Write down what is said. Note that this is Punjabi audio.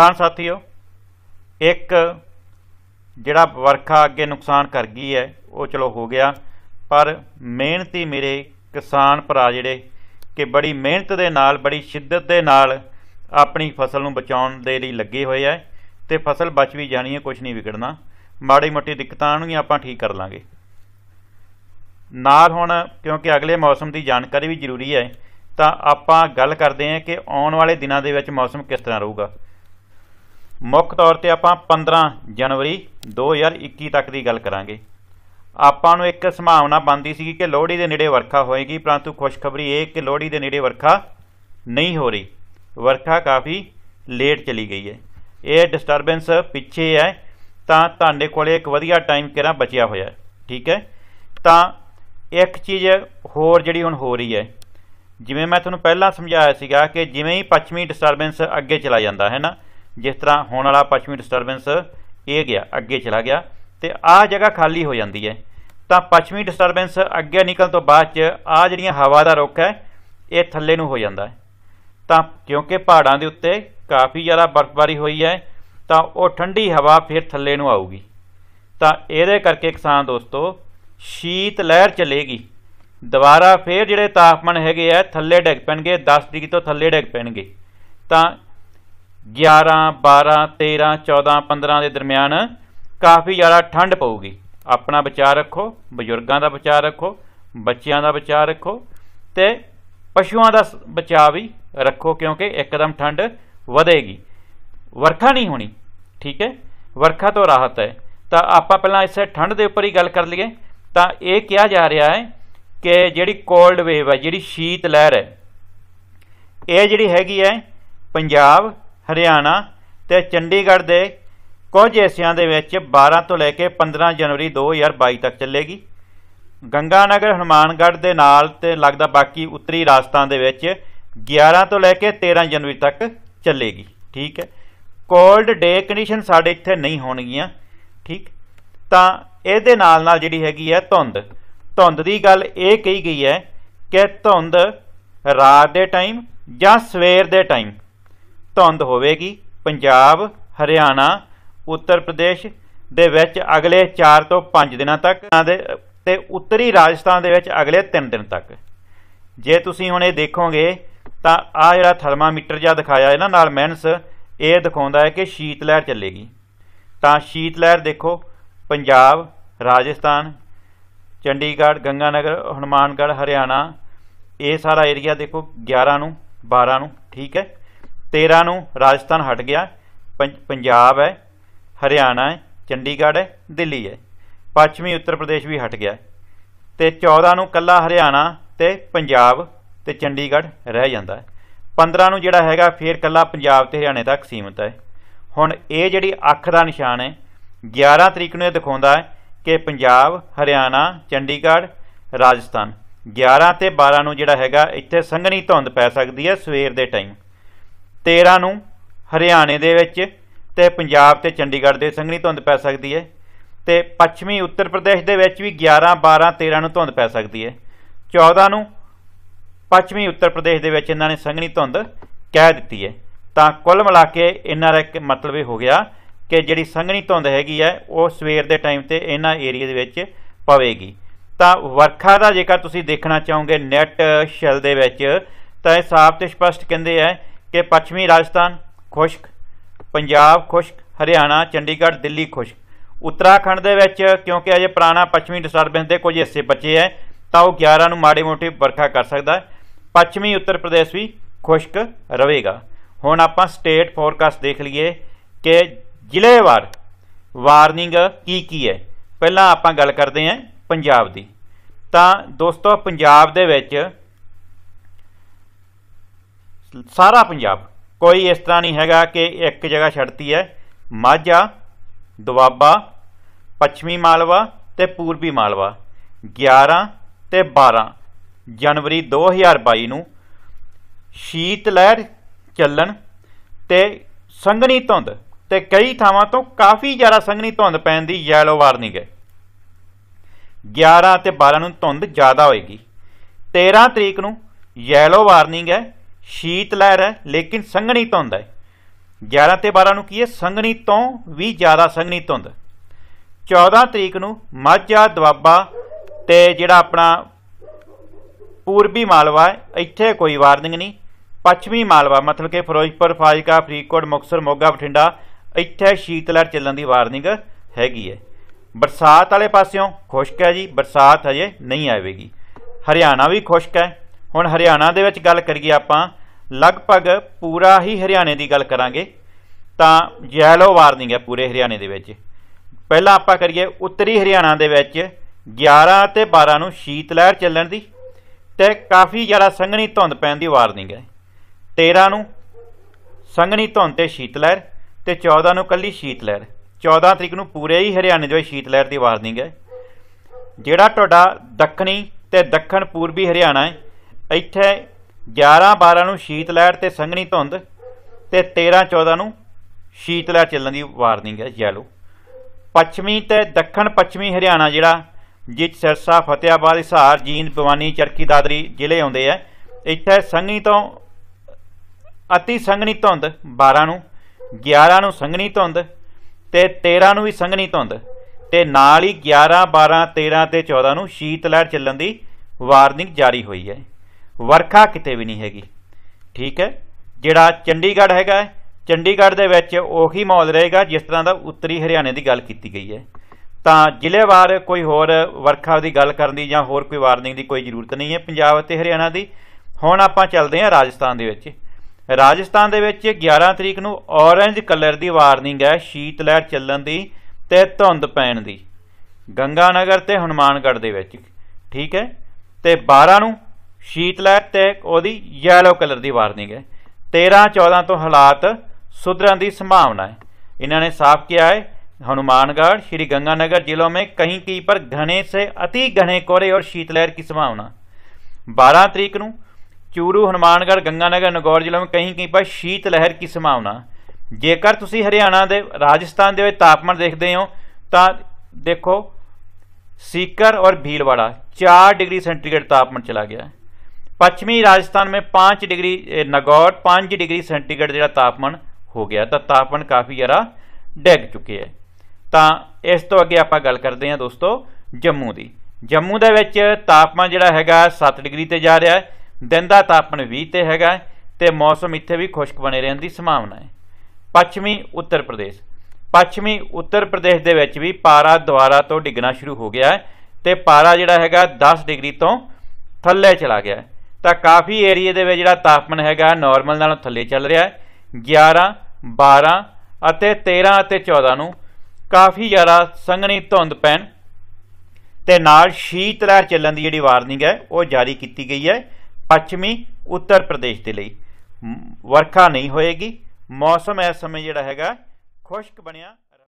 ਕਿਸਾਨ ਸਾਥੀਓ ਇੱਕ ਜਿਹੜਾ ਵਰਖਾ ਅੱਗੇ ਨੁਕਸਾਨ ਕਰ ਗਈ ਹੈ ਉਹ ਚਲੋ ਹੋ ਗਿਆ ਪਰ ਮਿਹਨਤੀ ਮੇਰੇ ਕਿਸਾਨ ਭਰਾ ਜਿਹੜੇ ਕਿ ਬੜੀ ਮਿਹਨਤ ਦੇ ਨਾਲ ਬੜੀ ਸ਼ਿੱਦਤ ਦੇ ਨਾਲ ਆਪਣੀ ਫਸਲ ਨੂੰ ਬਚਾਉਣ ਦੇ ਲਈ ਲੱਗੇ ਹੋਏ ਐ ਤੇ ਫਸਲ ਬਚ ਵੀ ਜਾਣੀ ਹੈ ਕੁਝ ਨਹੀਂ ਵਿਗੜਨਾ ਮਾੜੀ ਮੋਟੀ ਦਿੱਕਤਾਂ ਨੂੰ ਆਪਾਂ ਠੀਕ ਕਰ ਲਾਂਗੇ ਨਾਲ ਹੁਣ ਕਿਉਂਕਿ ਅਗਲੇ ਮੌਸਮ ਦੀ ਜਾਣਕਾਰੀ ਵੀ ਜ਼ਰੂਰੀ ਹੈ ਤਾਂ ਆਪਾਂ ਗੱਲ ਕਰਦੇ ਹਾਂ ਕਿ ਆਉਣ ਵਾਲੇ ਦਿਨਾਂ ਦੇ ਵਿੱਚ ਮੌਸਮ ਕਿਸ ਤਰ੍ਹਾਂ ਰਹੂਗਾ ਮੁੱਖ ਤੌਰ ਤੇ ਆਪਾਂ 15 ਜਨਵਰੀ 2021 ਤੱਕ ਦੀ ਗੱਲ ਕਰਾਂਗੇ ਆਪਾਂ ਨੂੰ ਇੱਕ ਸੰਭਾਵਨਾ ਬੰਦੀ ਸੀ ਕਿ ਲੋਹੜੀ ਦੇ ਨੇੜੇ ਵਰਖਾ ਹੋਏਗੀ ਪਰੰਤੂ ਖੁਸ਼ਖਬਰੀ ਇਹ ਕਿ ਲੋਹੜੀ ਦੇ ਨੇੜੇ ਵਰਖਾ ਨਹੀਂ ਹੋ ਰਹੀ ਵਰਖਾ ਕਾਫੀ ਲੇਟ ਚਲੀ ਗਈ ਹੈ ਇਹ ਡਿਸਟਰਬੈਂਸ ਪਿੱਛੇ ਹੈ ਤਾਂ ਤੁਹਾਡੇ ਕੋਲੇ ਇੱਕ ਵਧੀਆ ਟਾਈਮ ਕਿਹੜਾ ਬਚਿਆ ਹੋਇਆ ਠੀਕ ਹੈ ਤਾਂ ਇੱਕ ਚੀਜ਼ ਹੋਰ ਜਿਹੜੀ ਹੁਣ ਹੋ ਰਹੀ ਹੈ ਜਿਵੇਂ ਮੈਂ ਤੁਹਾਨੂੰ ਪਹਿਲਾਂ ਸਮਝਾਇਆ ਸੀਗਾ ਕਿ ਜਿਵੇਂ ਹੀ ਪੱਛਮੀ ਡਿਸਟਰਬੈਂਸ ਅੱਗੇ ਚਲਾ ਜਾਂਦਾ ਹੈ ਨਾ ਜਿਸ ਤਰ੍ਹਾਂ ਹੋਣ ਵਾਲਾ ਪੱਛਮੀ ਡਿਸਟਰਬੈਂਸ ਇਹ ਗਿਆ ਅੱਗੇ ਚਲਾ ਗਿਆ ਤੇ ਆਹ ਜਗ੍ਹਾ ਖਾਲੀ ਹੋ ਜਾਂਦੀ ਹੈ ਤਾਂ ਪੱਛਮੀ ਡਿਸਟਰਬੈਂਸ ਅੱਗੇ ਨਿਕਲਣ ਤੋਂ ਬਾਅਦ ਚ ਆ ਜਿਹੜੀਆਂ ਹਵਾ ਦਾ ਰੁੱਖ ਹੈ ਇਹ ਥੱਲੇ ਨੂੰ ਹੋ ਜਾਂਦਾ ਹੈ ਤਾਂ ਕਿਉਂਕਿ ਪਹਾੜਾਂ ਦੇ ਉੱਤੇ ਕਾਫੀ ਜ਼ਿਆਦਾ ਬਰਫ਼ਬਾਰੀ ਹੋਈ ਹੈ ਤਾਂ ਉਹ ਠੰਡੀ ਹਵਾ ਫਿਰ ਥੱਲੇ ਨੂੰ ਆਊਗੀ ਤਾਂ ਇਹਦੇ ਕਰਕੇ ਕਿਸਾਨ ਦੋਸਤੋ ਸ਼ੀਤ ਲਹਿਰ ਚਲੇਗੀ ਦੁਬਾਰਾ ਫਿਰ ਜਿਹੜੇ ਤਾਪਮਾਨ ਹੈਗੇ ਆ ਥੱਲੇ ਡਿੱਗ ਪੈਣਗੇ 10 ਡਿਗਰੀ ਤੋਂ ਥੱਲੇ ਡਿੱਗ ਪੈਣਗੇ ਤਾਂ 11 12 13 14 15 ਦੇ ਦਰਮਿਆਨ ਕਾਫੀ ਜ਼ਿਆਦਾ ਠੰਡ ਪਊਗੀ ਆਪਣਾ ਵਿਚਾਰ ਰੱਖੋ ਬਜ਼ੁਰਗਾਂ ਦਾ ਵਿਚਾਰ ਰੱਖੋ ਬੱਚਿਆਂ ਦਾ ਵਿਚਾਰ ਰੱਖੋ ਤੇ ਪਸ਼ੂਆਂ ਦਾ ਬਚਾਅ ਵੀ ਰੱਖੋ ਕਿਉਂਕਿ ਇੱਕਦਮ ਠੰਡ ਵਧੇਗੀ ਵਰਖਾ ਨਹੀਂ ਹੋਣੀ ਠੀਕ ਹੈ ਵਰਖਾ ਤੋਂ ਰਾਹਤ ਹੈ ਤਾਂ ਆਪਾਂ ਪਹਿਲਾਂ ਇਸੇ ਠੰਡ ਦੇ ਉੱਪਰ ਹੀ ਗੱਲ ਕਰ ਲਈਏ ਤਾਂ ਇਹ ਕਿਹਾ ਜਾ ਰਿਹਾ ਹੈ ਕਿ ਜਿਹੜੀ ਕੋਲਡ ਵੇਵ ਹੈ ਜਿਹੜੀ ਸ਼ੀਤ ਲਹਿਰ ਹੈ ਇਹ ਜਿਹੜੀ ਹੈਗੀ ਹੈ ਪੰਜਾਬ ਹਰਿਆਣਾ ਤੇ ਚੰਡੀਗੜ੍ਹ ਦੇ ਕੁਝ ਹਿੱਸਿਆਂ ਦੇ ਵਿੱਚ 12 ਤੋਂ ਲੈ ਕੇ 15 ਜਨਵਰੀ 2022 ਤੱਕ ਚੱਲੇਗੀ ਗੰਗਾਨਗਰ ਹਨੂਮਾਨਗੜ੍ਹ ਦੇ ਨਾਲ ਤੇ ਲੱਗਦਾ ਬਾਕੀ ਉੱਤਰੀ ਰਾਜਸਥਾਨ ਦੇ ਵਿੱਚ 11 ਤੋਂ ਲੈ ਕੇ 13 ਜਨਵਰੀ ਤੱਕ ਚੱਲੇਗੀ ਠੀਕ ਹੈ ਕੋਲਡ ਡੇ ਕੰਡੀਸ਼ਨ ਸਾਡੇ ਇੱਥੇ ਨਹੀਂ ਹੋਣਗੀਆਂ ਠੀਕ ਤਾਂ ਇਹਦੇ ਨਾਲ ਨਾਲ ਜਿਹੜੀ ਹੈਗੀ ਹੈ ਧੁੰਦ ਧੁੰਦ ਦੀ ਗੱਲ ਇਹ ਕਹੀ ਗਈ ਹੈ ਕਿ ਧੁੰਦ ਰਾਤ ਦੇ ਟਾਈਮ ਜਾਂ ਸਵੇਰ ਦੇ ਟਾਈਮ ਧੁੰਦ ਹੋਵੇਗੀ ਪੰਜਾਬ ਹਰਿਆਣਾ ਉੱਤਰ ਪ੍ਰਦੇਸ਼ ਦੇ ਵਿੱਚ ਅਗਲੇ 4 ਤੋਂ 5 ਦਿਨਾਂ ਤੱਕ ਤੇ ਉੱਤਰੀ ਰਾਜਸਥਾਨ ਦੇ ਵਿੱਚ ਅਗਲੇ 3 ਦਿਨ ਤੱਕ ਜੇ ਤੁਸੀਂ ਹੁਣ ਇਹ ਦੇਖੋਗੇ ਤਾਂ ਆ ਜਿਹੜਾ ਥਰਮਾਮੀਟਰ ਜਿਹਾ ਦਿਖਾਇਆ ਇਹਨਾਂ ਨਾਲ ਮੈਨਸ ਇਹ ਦਿਖਾਉਂਦਾ ਹੈ ਕਿ ਸ਼ੀਤ ਲਹਿਰ ਚੱਲੇਗੀ ਤਾਂ ਸ਼ੀਤ ਲਹਿਰ ਦੇਖੋ ਪੰਜਾਬ ਰਾਜਸਥਾਨ ਚੰਡੀਗੜ੍ਹ ਗੰਗਾਨਗਰ ਹਨੂਮਾਨਗੜ੍ਹ ਹਰਿਆਣਾ ਇਹ ਸਾਰਾ ਏਰੀਆ ਦੇਖੋ 11 ਨੂੰ 12 ਨੂੰ ਠੀਕ ਹੈ 13 ਨੂੰ ਰਾਜਸਥਾਨ ਹਟ ਗਿਆ ਪੰਜਾਬ ਹੈ ਹਰਿਆਣਾ ਹੈ ਚੰਡੀਗੜ੍ਹ ਹੈ ਦਿੱਲੀ ਹੈ ਪੱਛਮੀ ਉੱਤਰ ਪ੍ਰਦੇਸ਼ ਵੀ ਹਟ ਗਿਆ ਤੇ 14 ਨੂੰ ਕੱਲਾ ਹਰਿਆਣਾ ਤੇ ਪੰਜਾਬ ਤੇ ਚੰਡੀਗੜ੍ਹ ਰਹਿ ਜਾਂਦਾ ਹੈ 15 ਨੂੰ ਜਿਹੜਾ ਹੈਗਾ ਫੇਰ ਕੱਲਾ ਪੰਜਾਬ ਤੇ ਹਰਿਆਣੇ ਤੱਕ ਸੀਮਤ ਹੈ ਹੁਣ ਇਹ ਜਿਹੜੀ ਅੱਖ ਦਾ ਨਿਸ਼ਾਨ ਹੈ 11 ਤਰੀਕ ਨੂੰ ਇਹ ਦਿਖਾਉਂਦਾ ਹੈ ਕਿ ਪੰਜਾਬ ਹਰਿਆਣਾ ਚੰਡੀਗੜ੍ਹ ਰਾਜਸਥਾਨ 11 ਤੇ 12 ਨੂੰ ਜਿਹੜਾ ਹੈਗਾ ਇੱਥੇ ਸੰਘਣੀ ਧੁੰਦ ਪੈ ਸਕਦੀ ਹੈ ਸਵੇਰ ਦੇ ਟਾਈਮ 13 ਨੂੰ ਹਰਿਆਣੇ ਦੇ ਵਿੱਚ ਤੇ ਪੰਜਾਬ ਤੇ ਚੰਡੀਗੜ੍ਹ ਦੇ ਸੰਘਣੀ ਧੁੰਦ ਪੈ ਸਕਦੀ ਹੈ ਤੇ ਪੱਛਮੀ ਉੱਤਰ ਪ੍ਰਦੇਸ਼ ਦੇ ਵਿੱਚ ਵੀ 11 12 13 ਨੂੰ ਧੁੰਦ ਪੈ ਸਕਦੀ ਹੈ 14 ਨੂੰ ਪੱਛਮੀ ਉੱਤਰ ਪ੍ਰਦੇਸ਼ ਦੇ ਵਿੱਚ ਇਹਨਾਂ ਨੇ ਸੰਘਣੀ ਧੁੰਦ ਕਹਿ ਦਿੱਤੀ ਹੈ ਤਾਂ ਕੁੱਲ ਮਿਲਾ ਕੇ ਇਹਨਾਂ ਦਾ ਇੱਕ ਮਤਲਬ ਇਹ ਹੋ ਗਿਆ ਕਿ ਜਿਹੜੀ ਸੰਘਣੀ ਧੁੰਦ ਹੈਗੀ ਹੈ ਉਹ ਸਵੇਰ ਦੇ ਟਾਈਮ ਤੇ ਇਹਨਾਂ ਏਰੀਆ ਦੇ ਵਿੱਚ ਪਵੇਗੀ ਤਾਂ ਵਰਖਾ ਦਾ ਜੇਕਰ ਤੁਸੀਂ ਦੇਖਣਾ ਚਾਹੋਗੇ ਨੈਟ ਸ਼ੈਲ ਦੇ ਵਿੱਚ ਤਾਂ ਇਹ ਸਾਫ਼ ਤੇ ਸਪਸ਼ਟ ਕਹਿੰਦੇ ਆ ਕਿ ਪੱਛਮੀ ਰਾਜਸਥਾਨ ਖੁਸ਼ਕ ਪੰਜਾਬ ਖੁਸ਼ਕ ਹਰਿਆਣਾ ਚੰਡੀਗੜ੍ਹ ਦਿੱਲੀ ਖੁਸ਼ਕ ਉੱਤਰਾਖੰਡ ਦੇ ਵਿੱਚ ਕਿਉਂਕਿ ਅਜੇ ਪੁਰਾਣਾ ਪੱਛਮੀ ਡਿਸਟਰਬੈਂਸ ਦੇ ਕੁਝ ਹਿੱਸੇ ਬਚੇ ਐ ਤਾਂ ਉਹ 11 ਨੂੰ ਮਾੜੀ ਮੋਟੀ ਵਰਖਾ ਕਰ ਸਕਦਾ ਹੈ ਪੱਛਮੀ ਉੱਤਰ ਪ੍ਰਦੇਸ਼ ਵੀ ਖੁਸ਼ਕ ਰਹੇਗਾ ਹੁਣ ਆਪਾਂ ਸਟੇਟ ਫੋਰਕਾਸਟ ਦੇਖ ਲਈਏ ਕਿ ਜ਼ਿਲ੍ਹੇਵਾਰ ਵਾਰਨਿੰਗ ਕੀ ਕੀ ਹੈ ਪਹਿਲਾਂ ਆਪਾਂ ਗੱਲ ਕਰਦੇ ਹਾਂ ਪੰਜਾਬ ਦੀ ਤਾਂ ਦੋਸਤੋ ਪੰਜਾਬ ਦੇ ਵਿੱਚ ਸਾਰਾ ਪੰਜਾਬ ਕੋਈ ਇਸ ਤਰ੍ਹਾਂ ਨਹੀਂ ਹੈਗਾ ਕਿ ਇੱਕ ਜਗ੍ਹਾ ਛੱਡਤੀ ਹੈ ਮਾਝਾ ਦੁਆਬਾ ਪੱਛਮੀ ਮਾਲਵਾ ਤੇ ਪੂਰਬੀ ਮਾਲਵਾ 11 ਤੇ 12 ਜਨਵਰੀ 2022 ਨੂੰ ਸ਼ੀਤ ਲਹਿਰ ਚੱਲਣ ਤੇ ਸੰਘਣੀ ਧੁੰਦ ਤੇ ਕਈ ਥਾਵਾਂ ਤੋਂ ਕਾਫੀ ਜ਼ਿਆਦਾ ਸੰਘਣੀ ਧੁੰਦ ਪੈਣ ਦੀ ਯੈਲੋ ਵਾਰਨਿੰਗ ਹੈ 11 ਤੇ 12 ਨੂੰ ਧੁੰਦ ਜ਼ਿਆਦਾ ਹੋਏਗੀ 13 ਤਰੀਕ ਨੂੰ ਯੈਲੋ ਵਾਰਨਿੰਗ ਹੈ ਸ਼ੀਤ ਲਹਿਰ ਹੈ ਲੇਕਿਨ ਸੰਘਣੀ ਧੁੰਦ ਹੈ 11 ਤੇ 12 ਨੂੰ ਕੀ ਹੈ ਸੰਘਣੀ ਤੋਂ ਵੀ ਜ਼ਿਆਦਾ ਸੰਘਣੀ ਧੁੰਦ 14 ਤਰੀਕ ਨੂੰ ਮਾਝਾ ਦੁਆਬਾ ਤੇ ਜਿਹੜਾ ਆਪਣਾ ਪੂਰਬੀ ਮਾਲਵਾ ਹੈ ਇੱਥੇ ਕੋਈ ਵਾਰਨਿੰਗ ਨਹੀਂ ਪੱਛਮੀ ਮਾਲਵਾ ਮਤਲਬ ਕਿ ਫਿਰੋਜ਼ਪੁਰ ਫਾਜ਼ਿਲਕਾ ਫਰੀਦਕੋਟ ਮੁਕਸਰ ਮੋਗਾ ਬਠਿੰਡਾ ਇੱਥੇ ਸ਼ੀਤ ਲਹਿਰ ਚੱਲਣ ਦੀ ਵਾਰਨਿੰਗ ਹੈਗੀ ਹੈ ਬਰਸਾਤ ਵਾਲੇ ਪਾਸਿਓਂ ਖੁਸ਼ਕ ਹੈ ਜੀ ਬਰਸਾਤ ਹਜੇ ਨਹੀਂ ਆਵੇਗੀ ਹਰਿਆਣਾ ਵੀ ਖੁਸ਼ਕ ਹੈ ਹੁਣ ਹਰਿਆਣਾ ਦੇ ਵਿੱਚ ਗੱਲ ਕਰੀਏ ਆਪਾਂ ਲਗਭਗ ਪੂਰਾ ਹੀ ਹਰਿਆਣੇ ਦੀ ਗੱਲ ਕਰਾਂਗੇ ਤਾਂ ਯੈਲੋ ਵਾਰਨਿੰਗ ਹੈ ਪੂਰੇ ਹਰਿਆਣੇ ਦੇ ਵਿੱਚ ਪਹਿਲਾਂ ਆਪਾਂ ਕਰੀਏ ਉੱਤਰੀ ਹਰਿਆਣਾ ਦੇ ਵਿੱਚ 11 ਤੇ 12 ਨੂੰ ਸ਼ੀਤ ਲਹਿਰ ਚੱਲਣ ਦੀ ਤੇ ਕਾਫੀ ਜ਼ਿਆਦਾ ਸੰਘਣੀ ਧੁੰਦ ਪੈਣ ਦੀ ਵਾਰਨਿੰਗ ਹੈ 13 ਨੂੰ ਸੰਘਣੀ ਧੁੰਦ ਤੇ ਸ਼ੀਤ ਲਹਿਰ ਤੇ 14 ਨੂੰ ਕੱਲੀ ਸ਼ੀਤ ਲਹਿਰ 14 ਤਰੀਕ ਨੂੰ ਪੂਰੇ ਹੀ ਹਰਿਆਣੇ ਦੇ ਵਿੱਚ ਸ਼ੀਤ ਲਹਿਰ ਦੀ ਵਾਰਨਿੰਗ ਹੈ ਜਿਹੜਾ ਤੁਹਾਡਾ ਦੱਖਣੀ ਤੇ ਦੱਖਣ ਪੂਰਬੀ ਹਰਿਆਣਾ ਹੈ ਇੱਥੇ 11 12 ਨੂੰ ਸ਼ੀਤ ਲਹਿਰ ਤੇ ਸੰਘਣੀ ਧੁੰਦ ਤੇ 13 14 ਨੂੰ ਸ਼ੀਤ ਲਹਿਰ ਚੱਲਣ ਦੀ ਵਾਰਨਿੰਗ ਹੈ ਯੈਲੋ ਪੱਛਮੀ ਤੇ ਦੱਖਣ ਪੱਛਮੀ ਹਰਿਆਣਾ ਜਿਹੜਾ ਜਿੱਚ ਸਰਸਾ ਫਤਿਆਬਾਦ ਹਿਸਾਰ ਜੀਂਦ ਭਵਾਨੀ ਚਰਕੀ ਦਾਦਰੀ ਜ਼ਿਲ੍ਹੇ ਆਉਂਦੇ ਆ ਇੱਥੇ ਸੰਘਣੀ ਤੋਂ ਅਤੀ ਸੰਘਣੀ ਧੁੰਦ 12 ਨੂੰ 11 ਨੂੰ ਸੰਘਣੀ ਧੁੰਦ ਤੇ 13 ਨੂੰ ਵੀ ਸੰਘਣੀ ਧੁੰਦ ਤੇ ਨਾਲ ਹੀ 11 12 13 ਤੇ 14 ਨੂੰ ਸ਼ੀਤ ਲਹਿਰ ਚੱਲਣ ਦੀ ਵਾਰਨਿੰਗ ਜਾਰੀ ਹੋਈ ਹੈ ਵਰਖਾ ਕਿਤੇ ਵੀ ਨਹੀਂ ਹੈਗੀ ਠੀਕ ਹੈ ਜਿਹੜਾ ਚੰਡੀਗੜ੍ਹ ਹੈਗਾ ਚੰਡੀਗੜ੍ਹ ਦੇ ਵਿੱਚ ਉਹੀ ਮਾਹੌਲ ਰਹੇਗਾ ਜਿਸ ਤਰ੍ਹਾਂ ਦਾ ਉੱਤਰੀ ਹਰਿਆਣੇ ਦੀ ਗੱਲ ਕੀਤੀ ਗਈ ਹੈ ਤਾਂ ਜ਼ਿਲ੍ਹੇਵਾਰ ਕੋਈ ਹੋਰ ਵਰਖਾ ਦੀ ਗੱਲ ਕਰਨ ਦੀ ਜਾਂ ਹੋਰ ਕੋਈ ਵਾਰਨਿੰਗ ਦੀ ਕੋਈ ਜ਼ਰੂਰਤ ਨਹੀਂ ਹੈ ਪੰਜਾਬ ਅਤੇ ਹਰਿਆਣਾ ਦੀ ਹੁਣ ਆਪਾਂ ਚੱਲਦੇ ਹਾਂ ਰਾਜਸਥਾਨ ਦੇ ਵਿੱਚ ਰਾਜਸਥਾਨ ਦੇ ਵਿੱਚ 11 ਤਰੀਕ ਨੂੰ ਔਰੇਂਜ ਕਲਰ ਦੀ ਵਾਰਨਿੰਗ ਹੈ ਸ਼ੀਤ ਲਹਿਰ ਚੱਲਣ ਦੀ ਤੇ ਧੁੰਦ ਪੈਣ ਦੀ ਗੰਗਾਨਗਰ ਤੇ ਹਨੂਮਾਨਗੜ੍ਹ ਦੇ ਵਿੱਚ ਠੀਕ ਹੈ ਤੇ 12 ਨੂੰ ਸ਼ੀਟ ਲੈਟ ਤੇ ਉਹਦੀ ਯੈਲੋ ਕਲਰ ਦੀ ਵਾਰਨਿੰਗ ਹੈ 13 14 ਤੋਂ ਹਾਲਾਤ ਸੁਧਰਨ ਦੀ ਸੰਭਾਵਨਾ ਹੈ ਇਹਨਾਂ ਨੇ ਸਾਫ਼ ਕਿਹਾ ਹੈ ਹਨੂਮਾਨਗੜ੍ਹ ਸ਼੍ਰੀ ਗੰਗਾਨਗਰ गंगानगर ਵਿੱਚ में कहीं ਪਰ पर ਸੇ ਅਤੀ अति ਕੋਰੇ ਔਰ ਸ਼ੀਤ ਲਹਿਰ ਦੀ ਸੰਭਾਵਨਾ 12 ਤਰੀਕ ਨੂੰ ਚੂਰੂ ਹਨੂਮਾਨਗੜ੍ਹ ਗੰਗਾਨਗਰ ਨਗੌਰ ਜ਼ਿਲ੍ਹੇ ਵਿੱਚ ਕਹੀਂ ਕਹੀਂ ਪਰ ਸ਼ੀਤ ਲਹਿਰ ਦੀ ਸੰਭਾਵਨਾ ਜੇਕਰ ਤੁਸੀਂ ਹਰਿਆਣਾ ਦੇ ਰਾਜਸਥਾਨ ਦੇ ਵਿੱਚ ਤਾਪਮਾਨ ਦੇਖਦੇ ਹੋ ਤਾਂ ਦੇਖੋ ਸੀਕਰ ਔਰ ਭੀਲਵਾੜਾ 4 ਡਿਗਰੀ ਸੈਂਟੀਗ੍ਰੇਡ ਤਾਪਮਾਨ ਚਲਾ ਗਿਆ ਹੈ ਪੱਛਮੀ ਰਾਜਸਥਾਨ ਮੇ 5 ਡਿਗਰੀ ਨਗੌਰ 5 ਡਿਗਰੀ ਸੈਂਟੀਗ੍ਰੇਡ ਜਿਹੜਾ ਤਾਪਮਾਨ ਹੋ ਗਿਆ ਤਾਂ ਤਾਪਮਾਨ ਕਾਫੀ ਜ਼ਰਾ ਡੈਗ ਚੁੱਕੇ ਹੈ ਤਾਂ ਇਸ ਤੋਂ ਅੱਗੇ ਆਪਾਂ ਗੱਲ ਕਰਦੇ ਹਾਂ ਦੋਸਤੋ ਜੰਮੂ ਦੀ ਜੰਮੂ ਦੇ ਵਿੱਚ ਤਾਪਮਾਨ ਜਿਹੜਾ ਹੈਗਾ 7 ਡਿਗਰੀ ਤੇ ਜਾ ਰਿਹਾ ਹੈ ਦਿਨ ਦਾ ਤਾਪਮਾਨ 20 ਤੇ ਹੈਗਾ ਤੇ ਮੌਸਮ ਇੱਥੇ ਵੀ ਖੁਸ਼ਕ ਬਣੇ ਰਹਿਣ ਦੀ ਸੰਭਾਵਨਾ ਹੈ ਪੱਛਮੀ ਉੱਤਰ ਪ੍ਰਦੇਸ਼ ਪੱਛਮੀ ਉੱਤਰ ਪ੍ਰਦੇਸ਼ ਦੇ ਵਿੱਚ ਵੀ ਪਾਰਾ ਦੁਆਰਾ ਤੋਂ ਡਿੱਗਣਾ ਸ਼ੁਰੂ ਹੋ ਗਿਆ ਹੈ ਤੇ ਪਾਰਾ ਜਿਹੜਾ ਹੈਗਾ 10 ਡਿਗਰੀ ਤੋਂ ਥੱਲੇ ਚਲਾ ਗਿਆ ਹੈ ਤਾਂ ਕਾਫੀ ਏਰੀਆ ਦੇ ਵਿੱਚ ਜਿਹੜਾ ਤਾਪਮਨ ਹੈਗਾ ਨਾਰਮਲ ਨਾਲੋਂ ਥੱਲੇ ਚੱਲ ਰਿਹਾ ਹੈ 11 12 ਅਤੇ 13 ਅਤੇ 14 ਨੂੰ ਕਾਫੀ ਜ਼ਿਆਦਾ ਸੰਘਣੀ ਧੁੰਦ ਪੈਣ ਤੇ ਨਾਲ ਸ਼ੀਤ ਲਹਿਰ ਚੱਲਣ ਦੀ ਜਿਹੜੀ ਵਾਰਨਿੰਗ ਹੈ ਉਹ ਜਾਰੀ ਕੀਤੀ ਗਈ ਹੈ ਪੱਛਮੀ ਉੱਤਰ ਪ੍ਰਦੇਸ਼ ਦੇ ਲਈ ਵਰਖਾ ਨਹੀਂ ਹੋਏਗੀ ਮੌਸਮ ਇਸ ਸਮੇਂ ਜਿਹੜਾ ਹੈਗਾ ਖੁਸ਼ਕ ਬਣਿਆ